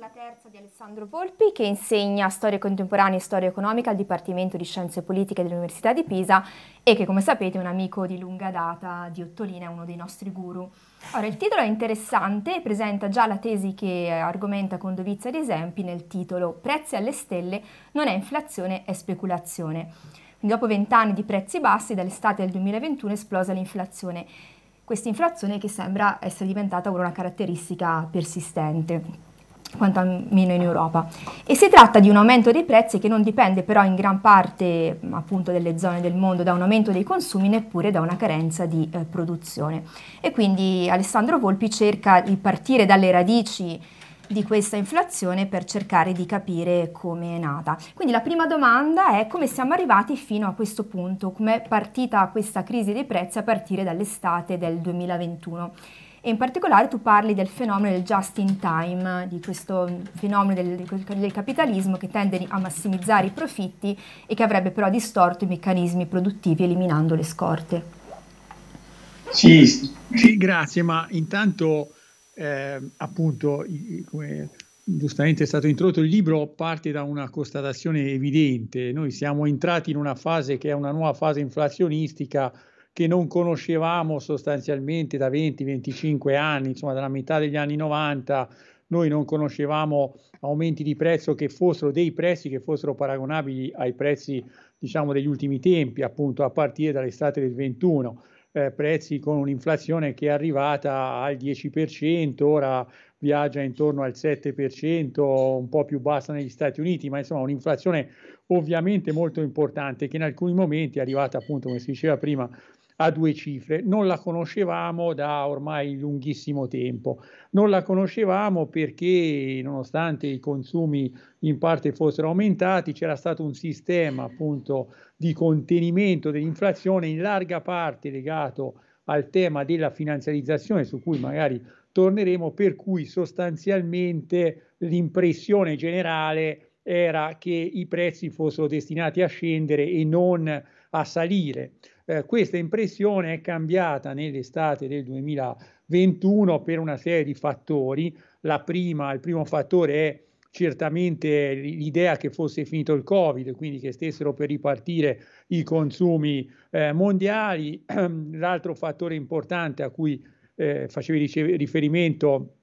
la terza di Alessandro Volpi che insegna storia contemporanea e storia economica al Dipartimento di Scienze Politiche dell'Università di Pisa e che come sapete è un amico di lunga data di Ottolina, è uno dei nostri guru. Ora il titolo è interessante presenta già la tesi che argomenta con dovizia di esempi nel titolo Prezzi alle stelle non è inflazione, è speculazione. Quindi dopo vent'anni di prezzi bassi dall'estate del 2021 esplosa l'inflazione questa inflazione che sembra essere diventata ora una caratteristica persistente quanto meno in Europa. E si tratta di un aumento dei prezzi che non dipende però in gran parte appunto delle zone del mondo da un aumento dei consumi neppure da una carenza di eh, produzione. E quindi Alessandro Volpi cerca di partire dalle radici di questa inflazione per cercare di capire come è nata. Quindi la prima domanda è come siamo arrivati fino a questo punto, come è partita questa crisi dei prezzi a partire dall'estate del 2021. E in particolare tu parli del fenomeno del just in time, di questo fenomeno del, del, capitalismo che tende a massimizzare i profitti e che avrebbe però distorto i meccanismi produttivi eliminando le scorte. Sì, sì grazie, ma intanto eh, appunto, come giustamente è stato introdotto, il libro parte da una constatazione evidente, noi siamo entrati in una fase che è una nuova fase inflazionistica che non conoscevamo sostanzialmente da 20-25 anni, insomma dalla metà degli anni 90, noi non conoscevamo aumenti di prezzo che fossero dei prezzi che fossero paragonabili ai prezzi diciamo degli ultimi tempi, appunto a partire dall'estate del 21. Eh, prezzi con un'inflazione che è arrivata al 10%, ora viaggia intorno al 7%, un po' più bassa negli Stati Uniti, ma insomma un'inflazione ovviamente molto importante che in alcuni momenti è arrivata appunto, come si diceva prima, a due cifre. Non la conoscevamo da ormai lunghissimo tempo. Non la conoscevamo perché, nonostante i consumi in parte fossero aumentati, c'era stato un sistema appunto di contenimento dell'inflazione in larga parte legato al tema della finanziarizzazione, su cui magari torneremo, per cui sostanzialmente l'impressione generale era che i prezzi fossero destinati a scendere e non a salire. Eh, questa impressione è cambiata nell'estate del 2021 per una serie di fattori. Prima, il primo fattore è certamente l'idea che fosse finito il Covid, quindi che stessero per ripartire i consumi eh, mondiali. L'altro fattore importante a cui eh, facevi riferimento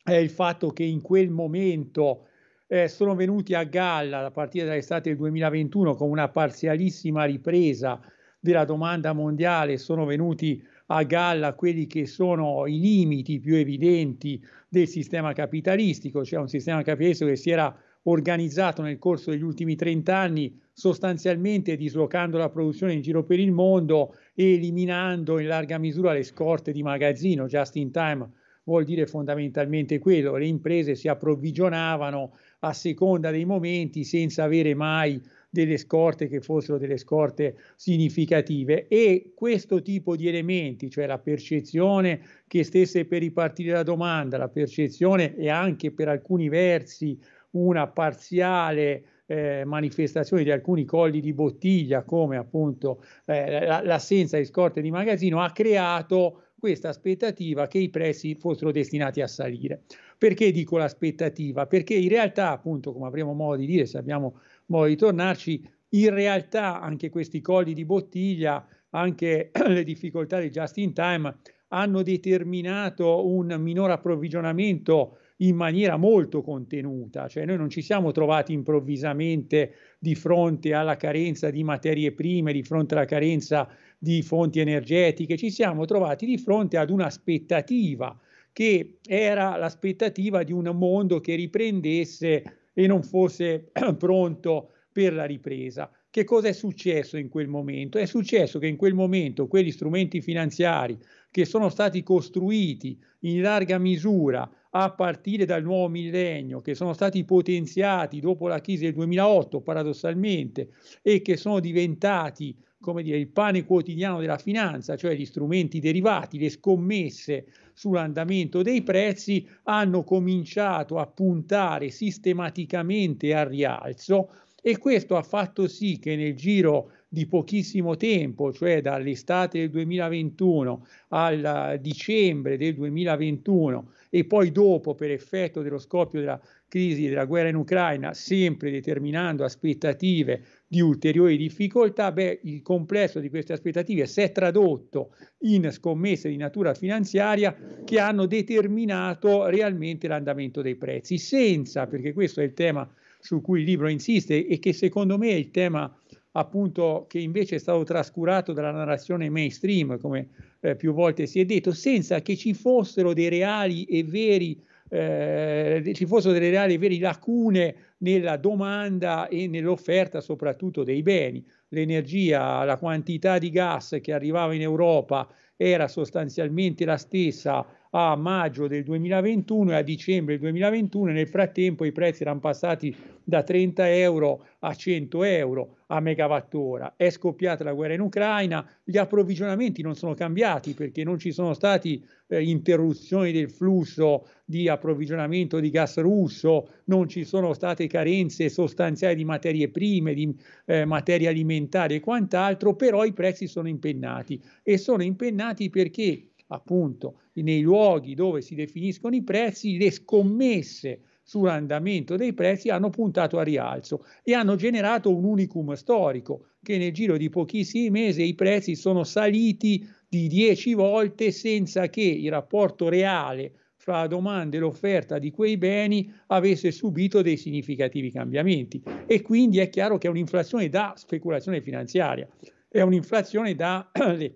è il fatto che in quel momento eh, sono venuti a galla, a partire dall'estate del 2021, con una parzialissima ripresa della domanda mondiale sono venuti a galla quelli che sono i limiti più evidenti del sistema capitalistico, cioè un sistema capitalistico che si era organizzato nel corso degli ultimi 30 anni sostanzialmente dislocando la produzione in giro per il mondo e eliminando in larga misura le scorte di magazzino, just in time vuol dire fondamentalmente quello, le imprese si approvvigionavano a seconda dei momenti senza avere mai delle scorte che fossero delle scorte significative e questo tipo di elementi, cioè la percezione che stesse per ripartire la domanda, la percezione e anche per alcuni versi una parziale eh, manifestazioni di alcuni colli di bottiglia, come appunto eh, l'assenza di scorte di magazzino, ha creato questa aspettativa che i prezzi fossero destinati a salire. Perché dico l'aspettativa? Perché in realtà, appunto, come avremo modo di dire se abbiamo di tornarci. In realtà anche questi colli di bottiglia, anche le difficoltà di just in time hanno determinato un minor approvvigionamento in maniera molto contenuta, cioè noi non ci siamo trovati improvvisamente di fronte alla carenza di materie prime, di fronte alla carenza di fonti energetiche, ci siamo trovati di fronte ad un'aspettativa che era l'aspettativa di un mondo che riprendesse e non fosse pronto per la ripresa. Che cosa è successo in quel momento? È successo che in quel momento quegli strumenti finanziari che sono stati costruiti in larga misura a partire dal nuovo millennio, che sono stati potenziati dopo la crisi del 2008 paradossalmente e che sono diventati come dire, il pane quotidiano della finanza, cioè gli strumenti derivati, le scommesse sull'andamento dei prezzi, hanno cominciato a puntare sistematicamente al rialzo e questo ha fatto sì che nel giro di pochissimo tempo, cioè dall'estate del 2021 al eh, dicembre del 2021 e poi dopo per effetto dello scoppio della crisi della guerra in Ucraina, sempre determinando aspettative di ulteriori difficoltà, beh, il complesso di queste aspettative si è tradotto in scommesse di natura finanziaria che hanno determinato realmente l'andamento dei prezzi, senza, perché questo è il tema su cui il libro insiste e che secondo me è il tema appunto che invece è stato trascurato dalla narrazione mainstream, come eh, più volte si è detto, senza che ci fossero dei reali e veri eh, ci fossero delle reali e veri lacune nella domanda e nell'offerta soprattutto dei beni. L'energia, la quantità di gas che arrivava in Europa era sostanzialmente la stessa a maggio del 2021 e a dicembre del 2021. Nel frattempo i prezzi erano passati da 30 euro a 100 euro a megawattora. È scoppiata la guerra in Ucraina, gli approvvigionamenti non sono cambiati perché non ci sono state eh, interruzioni del flusso di approvvigionamento di gas russo, non ci sono state carenze sostanziali di materie prime, di eh, materie alimentari e quant'altro, però i prezzi sono impennati e sono impennati perché appunto nei luoghi dove si definiscono i prezzi, le scommesse sull'andamento dei prezzi hanno puntato a rialzo e hanno generato un unicum storico che nel giro di pochissimi mesi i prezzi sono saliti di 10 volte senza che il rapporto reale fra la domanda e l'offerta di quei beni avesse subito dei significativi cambiamenti e quindi è chiaro che è un'inflazione da speculazione finanziaria, è un'inflazione da,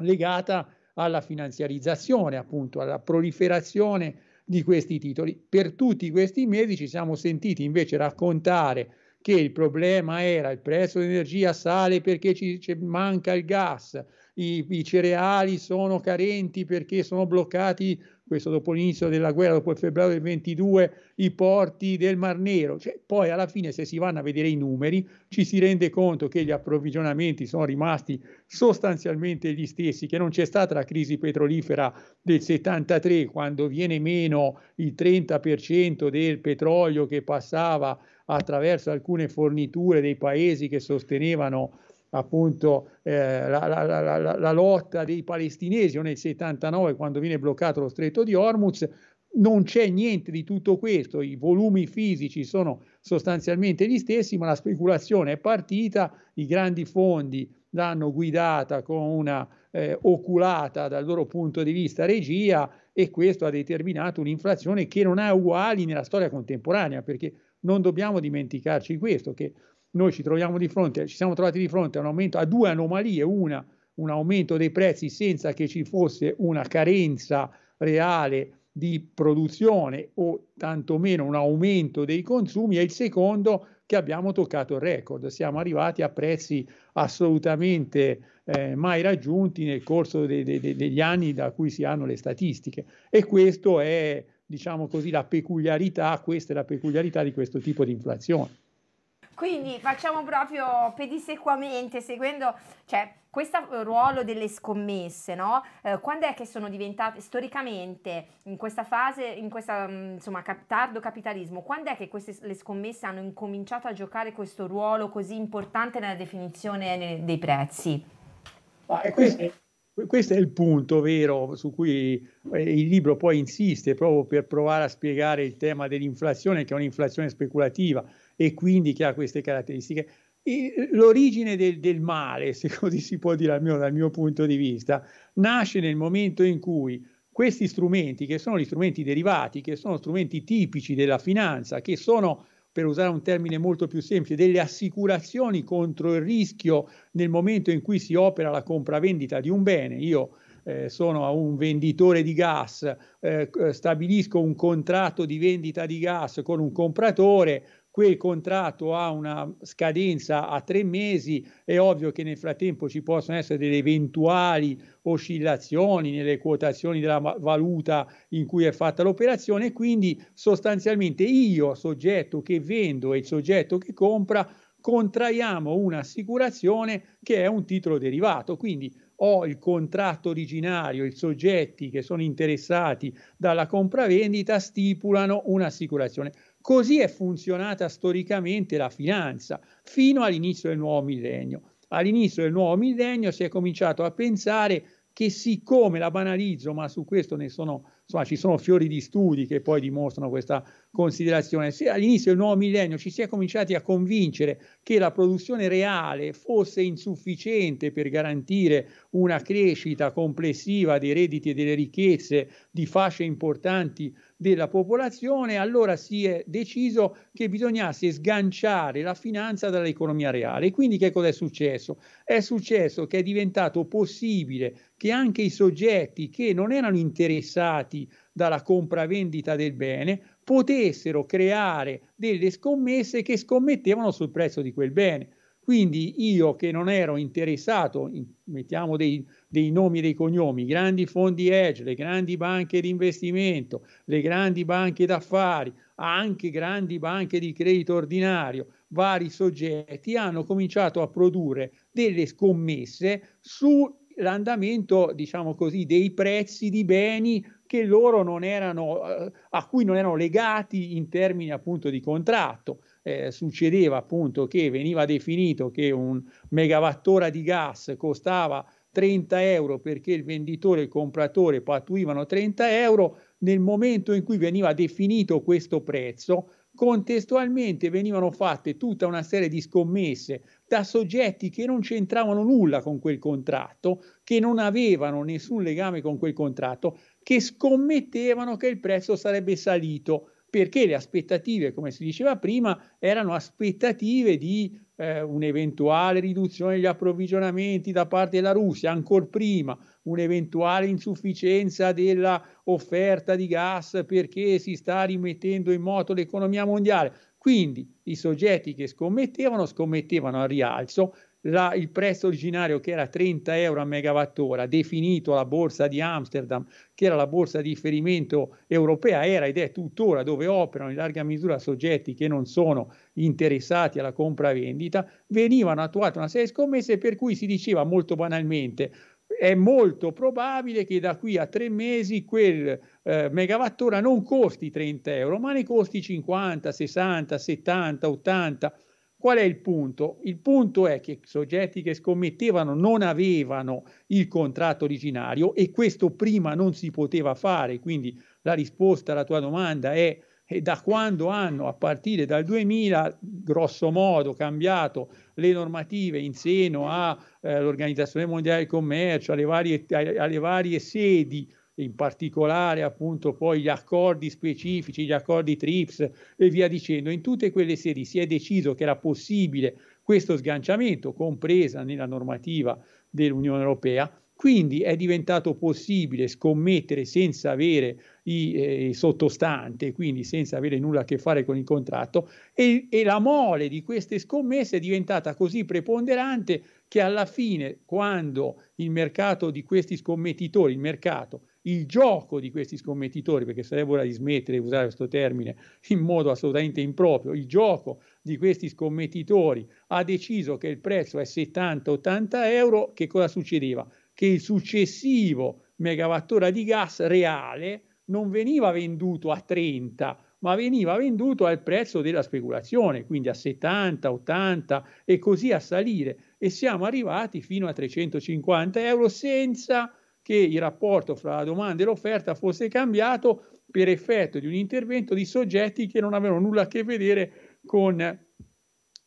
legata alla finanziarizzazione, appunto, alla proliferazione di questi titoli. Per tutti questi mesi ci siamo sentiti invece raccontare che il problema era il prezzo dell'energia sale perché ci, ci manca il gas, i, i, cereali sono carenti perché sono bloccati questo dopo l'inizio della guerra, dopo il febbraio del 22, i porti del Mar Nero. Cioè, poi alla fine se si vanno a vedere i numeri ci si rende conto che gli approvvigionamenti sono rimasti sostanzialmente gli stessi, che non c'è stata la crisi petrolifera del 73 quando viene meno il 30% del petrolio che passava attraverso alcune forniture dei paesi che sostenevano appunto eh, la, la, la, la, lotta dei palestinesi o nel 79 quando viene bloccato lo stretto di Hormuz. Non c'è niente di tutto questo, i volumi fisici sono sostanzialmente gli stessi, ma la speculazione è partita, i grandi fondi l'hanno guidata con una eh, oculata dal loro punto di vista regia e questo ha determinato un'inflazione che non ha uguali nella storia contemporanea, perché non dobbiamo dimenticarci questo, che noi ci troviamo di fronte, ci siamo trovati di fronte a, un aumento, a due anomalie, una un aumento dei prezzi senza che ci fosse una carenza reale di produzione o tantomeno un aumento dei consumi e il secondo che abbiamo toccato il record, siamo arrivati a prezzi assolutamente eh, mai raggiunti nel corso de, de, de, degli anni da cui si hanno le statistiche e questo è diciamo così la peculiarità, questa è la peculiarità di questo tipo di inflazione. Quindi facciamo proprio pedissequamente, seguendo, cioè, questo eh, ruolo delle scommesse, no? Eh, quando è che sono diventate, storicamente, in questa fase, in questo, mm, insomma, cap- tardo capitalismo, quando è che queste, le scommesse hanno incominciato a giocare questo ruolo così importante nella definizione dei prezzi? Ah, e questo, questo è il punto vero su cui eh, il libro poi insiste proprio per provare a spiegare il tema dell'inflazione, che è un'inflazione speculativa e quindi che ha queste caratteristiche. l'origine del, del, male, se così si può dire mio, dal mio punto di vista, nasce nel momento in cui questi strumenti, che sono gli strumenti derivati, che sono strumenti tipici della finanza, che sono per usare un termine molto più semplice, delle assicurazioni contro il rischio nel momento in cui si opera la compravendita di un bene. Io eh, sono un venditore di gas, eh, stabilisco un contratto di vendita di gas con un compratore, quel contratto ha una scadenza a tre mesi, è ovvio che nel frattempo ci possono essere delle eventuali oscillazioni nelle quotazioni della valuta in cui è fatta l'operazione, quindi sostanzialmente io, soggetto che vendo e il soggetto che compra, contraiamo un'assicurazione che è un titolo derivato, quindi ho il contratto originario, i soggetti che sono interessati dalla compravendita stipulano un'assicurazione. Così è funzionata storicamente la finanza fino all'inizio del nuovo millennio. All'inizio del nuovo millennio si è cominciato a pensare che siccome la banalizzo, ma su questo sono, insomma, ci sono fiori di studi che poi dimostrano questa considerazione, se all'inizio del nuovo millennio ci si è cominciati a convincere che la produzione reale fosse insufficiente per garantire una crescita complessiva dei redditi e delle ricchezze di fasce importanti della popolazione, allora si è deciso che bisognasse sganciare la finanza dall'economia reale. Quindi che cosa è successo? È successo che è diventato possibile che anche i soggetti che non erano interessati dalla compravendita del bene potessero creare delle scommesse che scommettevano sul prezzo di quel bene. Quindi io che non ero interessato, mettiamo dei, dei nomi e dei cognomi, grandi fondi hedge, le grandi banche di investimento, le grandi banche d'affari, anche grandi banche di credito ordinario, vari soggetti hanno cominciato a produrre delle scommesse sull'andamento, diciamo così, dei prezzi di beni che loro non erano, eh, a cui non erano legati in termini appunto di contratto eh, succedeva appunto che veniva definito che un megawattora di gas costava 30 euro perché il venditore e il compratore pattuivano 30 euro, nel momento in cui veniva definito questo prezzo, contestualmente venivano fatte tutta una serie di scommesse da soggetti che non c'entravano nulla con quel contratto, che non avevano nessun legame con quel contratto, che scommettevano che il prezzo sarebbe salito perché le aspettative, come si diceva prima, erano aspettative di eh, un'eventuale riduzione degli approvvigionamenti da parte della Russia, ancora prima un'eventuale insufficienza dell'offerta di gas perché si sta rimettendo in moto l'economia mondiale. Quindi i soggetti che scommettevano scommettevano al rialzo la, il prezzo originario che era 30 euro a megawattora, definito la borsa di Amsterdam, che era la borsa di riferimento europea, era ed è tuttora dove operano in larga misura soggetti che non sono interessati alla compravendita, venivano attuate una serie di scommesse per cui si diceva molto banalmente è molto probabile che da qui a tre mesi quel eh, megawattora non costi 30 euro, ma ne costi 50, 60, 70, 80 Qual è il punto? Il punto è che i soggetti che scommettevano non avevano il contratto originario e questo prima non si poteva fare, quindi la risposta alla tua domanda è eh, da quando hanno, a partire dal 2000, grosso modo cambiato le normative in seno eh, all'Organizzazione eh, Mondiale del Commercio, alle varie, alle varie sedi in particolare appunto poi gli accordi specifici, gli accordi TRIPS e via dicendo, in tutte quelle sedi si è deciso che era possibile questo sganciamento, compresa nella normativa dell'Unione Europea, quindi è diventato possibile scommettere senza avere i eh, sottostante, quindi senza avere nulla a che fare con il contratto, e, e la mole di queste scommesse è diventata così preponderante che alla fine, quando il mercato di questi scommettitori, il mercato il gioco di questi scommettitori, perché sarebbe ora di smettere di usare questo termine in modo assolutamente improprio, il gioco di questi scommettitori ha deciso che il prezzo è 70-80 euro, che cosa succedeva? Che il successivo megawattora di gas reale non veniva venduto a 30 ma veniva venduto al prezzo della speculazione, quindi a 70, 80 e così a salire e siamo arrivati fino a 350 euro senza che il rapporto fra la domanda e l'offerta fosse cambiato per effetto di un intervento di soggetti che non avevano nulla a che vedere con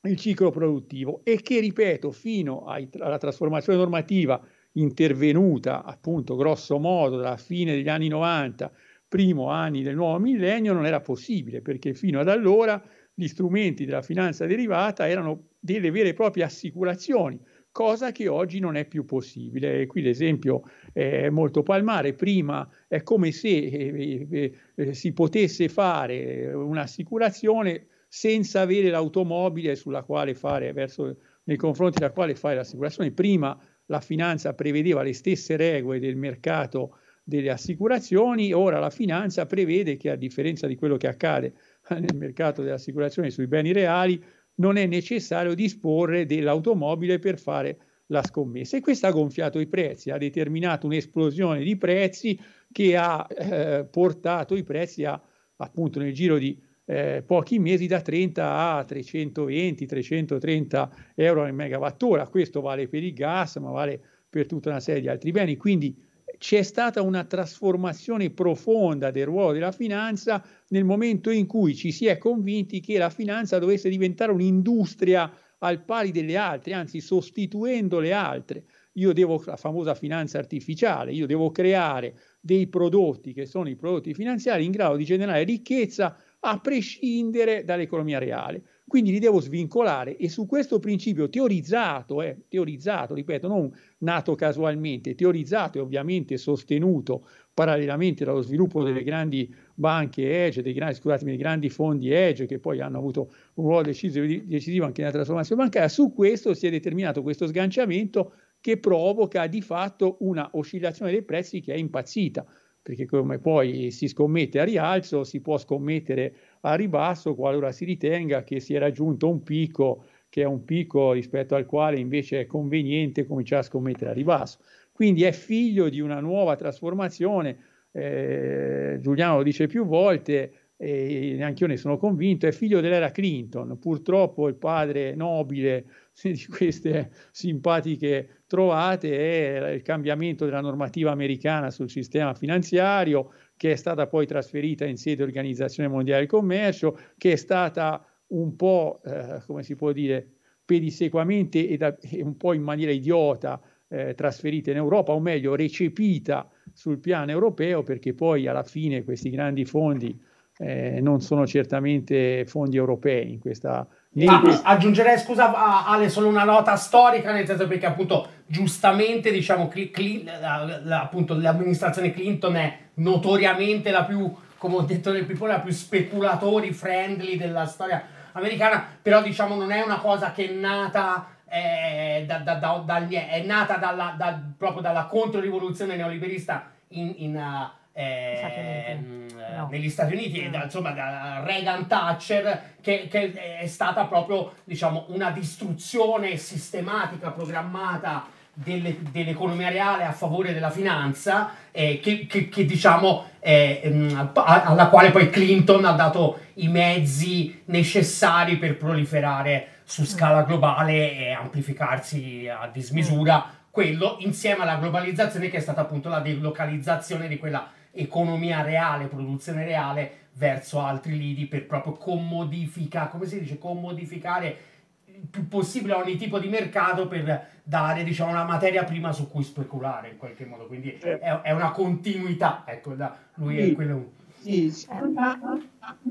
il ciclo produttivo e che, ripeto, fino ai, alla trasformazione normativa intervenuta appunto grosso modo dalla fine degli anni 90, primo anni del nuovo millennio, non era possibile perché fino ad allora gli strumenti della finanza derivata erano delle vere e proprie assicurazioni cosa che oggi non è più possibile. Qui l'esempio è molto palmare, prima è come se eh eh, eh, eh, si potesse fare un'assicurazione senza avere l'automobile sulla quale fare, verso, nei confronti della quale fare l'assicurazione. Prima la finanza prevedeva le stesse regole del mercato delle assicurazioni, ora la finanza prevede che a differenza di quello che accade nel mercato delle assicurazioni sui beni reali, non è necessario disporre dell'automobile per fare la scommessa e questo ha gonfiato i prezzi, ha determinato un'esplosione di prezzi che ha eh, portato i prezzi a, appunto nel giro di eh, pochi mesi da 30 a 320, 330 euro al megawattora. Questo vale per il gas, ma vale per tutta una serie di altri beni. Quindi c'è stata una trasformazione profonda del ruolo della finanza nel momento in cui ci si è convinti che la finanza dovesse diventare un'industria al pari delle altre, anzi sostituendo le altre. Io devo, la famosa finanza artificiale, io devo creare dei prodotti che sono i prodotti finanziari in grado di generare ricchezza a prescindere dall'economia reale quindi li devo svincolare e su questo principio teorizzato, eh, teorizzato, ripeto, non nato casualmente, teorizzato e ovviamente sostenuto parallelamente dallo sviluppo delle grandi banche edge, dei grandi, scusatemi, dei grandi fondi edge che poi hanno avuto un ruolo deciso, decisivo anche nella trasformazione bancaria, su questo si è determinato questo sganciamento che provoca di fatto una oscillazione dei prezzi che è impazzita perché come poi si scommette a rialzo, si può scommettere a ribasso qualora si ritenga che si è raggiunto un picco che è un picco rispetto al quale invece è conveniente cominciare a scommettere a ribasso. Quindi è figlio di una nuova trasformazione, eh, Giuliano lo dice più volte e anche io ne sono convinto, è figlio dell'era Clinton, purtroppo il padre nobile di queste simpatiche trovate è il cambiamento della normativa americana sul sistema finanziario, che è stata poi trasferita in sede Organizzazione Mondiale del Commercio, che è stata un po', eh, come si può dire, pedissequamente e, da, e un po' in maniera idiota eh, trasferita in Europa, o meglio recepita sul piano europeo, perché poi alla fine questi grandi fondi eh, non sono certamente fondi europei in questa Ah, aggiungerei scusa Ale solo una nota storica nel senso perché appunto giustamente diciamo cli, cli, la, la, appunto, l'amministrazione Clinton è notoriamente la più come ho detto nel people la più speculatori friendly della storia americana però diciamo non è una cosa che è nata eh, da, da, da, dagli, è nata dalla, da, proprio dalla controrivoluzione neoliberista in, in uh, eh, mm, no. negli Stati Uniti, mm. da, insomma da Reagan Thatcher, che, che, è stata proprio diciamo, una distruzione sistematica, programmata delle, dell'economia reale a favore della finanza, eh, che, che, che, diciamo, eh, mm, alla quale poi Clinton ha dato i mezzi necessari per proliferare su scala globale e amplificarsi a dismisura quello insieme alla globalizzazione che è stata appunto la delocalizzazione di quella economia reale, produzione reale verso altri lidi per proprio commodifica, come si dice, commodificare il più possibile ogni tipo di mercato per dare diciamo, una materia prima su cui speculare in qualche modo, quindi eh. è, è una continuità, ecco, da lui sì, è quello. Sì, sì.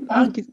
Anche,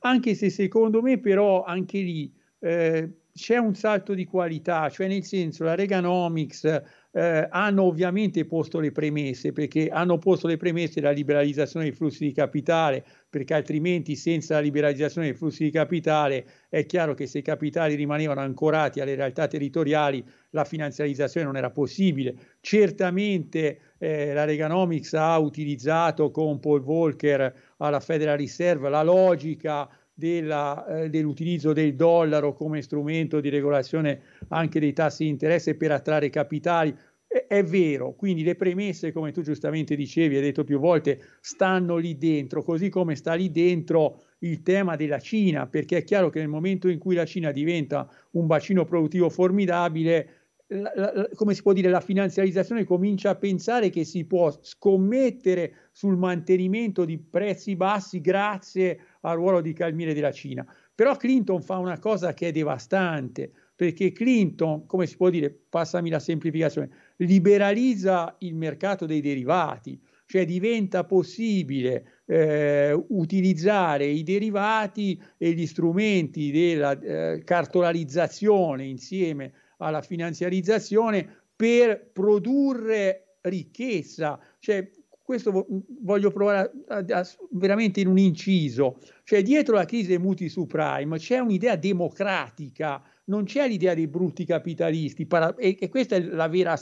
anche, se secondo me però anche lì eh, c'è un salto di qualità, cioè nel senso la Reganomics eh, hanno ovviamente posto le premesse, perché hanno posto le premesse della liberalizzazione dei flussi di capitale, perché altrimenti senza la liberalizzazione dei flussi di capitale è chiaro che se i capitali rimanevano ancorati alle realtà territoriali la finanziarizzazione non era possibile. Certamente eh, la Reganomics ha utilizzato con Paul Volcker alla Federal Reserve la logica della, eh, dell'utilizzo del dollaro come strumento di regolazione anche dei tassi di interesse per attrarre capitali. È, è vero, quindi le premesse, come tu giustamente dicevi, hai detto più volte, stanno lì dentro, così come sta lì dentro il tema della Cina, perché è chiaro che nel momento in cui la Cina diventa un bacino produttivo formidabile, la, la, come si può dire, la finanziarizzazione comincia a pensare che si può scommettere sul mantenimento di prezzi bassi grazie al ruolo di calmiere della Cina. Però Clinton fa una cosa che è devastante, perché Clinton, come si può dire, passami la semplificazione, liberalizza il mercato dei derivati, cioè diventa possibile eh, utilizzare i derivati e gli strumenti della eh, cartolarizzazione insieme a alla finanziarizzazione per produrre ricchezza. Cioè, questo voglio provare a, a, a, veramente in un inciso, cioè dietro la crisi dei mutui subprime c'è un'idea democratica, non c'è l'idea dei brutti capitalisti para- e, e questo è vera,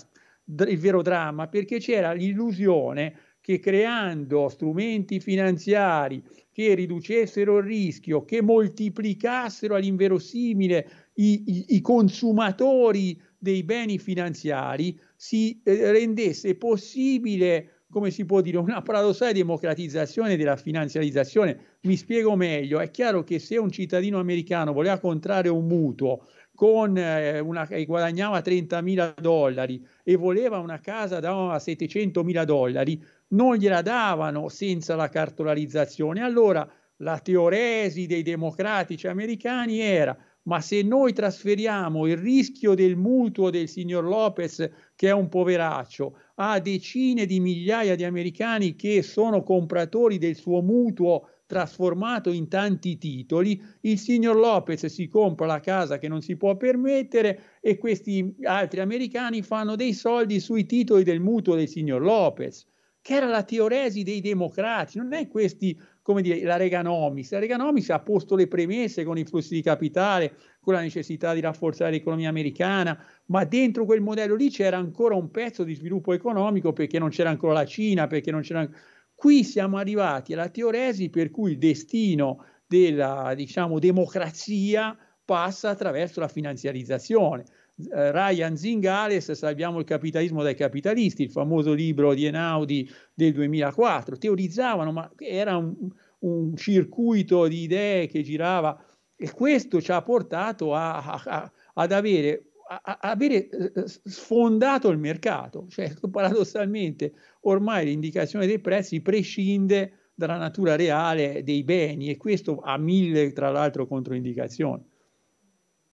il vero dramma, perché c'era l'illusione che creando strumenti finanziari che riducessero il rischio, che moltiplicassero all'inverosimile i, i, i consumatori dei beni finanziari si eh, rendesse possibile, come si può dire, una paradossale democratizzazione della finanziarizzazione. Mi spiego meglio, è chiaro che se un cittadino americano voleva contrarre un mutuo con eh, una, che guadagnava 30.000 dollari e voleva una casa da 700.000 dollari, non gliela davano senza la cartolarizzazione. Allora la teoresi dei democratici americani era ma se noi trasferiamo il rischio del mutuo del signor Lopez, che è un poveraccio, a decine di migliaia di americani che sono compratori del suo mutuo trasformato in tanti titoli, il signor Lopez si compra la casa che non si può permettere e questi altri americani fanno dei soldi sui titoli del mutuo del signor Lopez, che era la teoresi dei democratici, non è questi come dire, la Reganomics. La Reganomics ha posto le premesse con i flussi di capitale, con la necessità di rafforzare l'economia americana, ma dentro quel modello lì c'era ancora un pezzo di sviluppo economico perché non c'era ancora la Cina, perché non c'era... Qui siamo arrivati alla teoresi per cui il destino della, diciamo, democrazia passa attraverso la finanziarizzazione eh, Ryan Zingales, Salviamo il capitalismo dai capitalisti, il famoso libro di Enaudi del 2004, teorizzavano, ma era un, un circuito di idee che girava e questo ci ha portato a, a, ad avere, a, avere, eh, sfondato il mercato, cioè paradossalmente ormai l'indicazione dei prezzi prescinde dalla natura reale dei beni e questo ha mille tra l'altro controindicazioni.